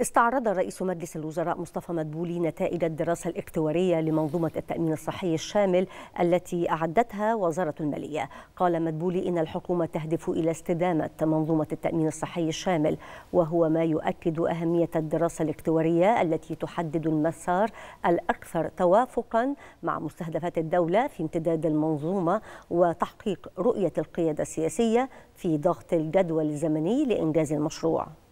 استعرض رئيس مجلس الوزراء مصطفى مدبولي نتائج الدراسة الاكتوارية لمنظومة التأمين الصحي الشامل التي أعدتها وزارة المالية قال مدبولي إن الحكومة تهدف إلى استدامة منظومة التأمين الصحي الشامل وهو ما يؤكد أهمية الدراسة الاكتوارية التي تحدد المسار الأكثر توافقا مع مستهدفات الدولة في امتداد المنظومة وتحقيق رؤية القيادة السياسية في ضغط الجدول الزمني لإنجاز المشروع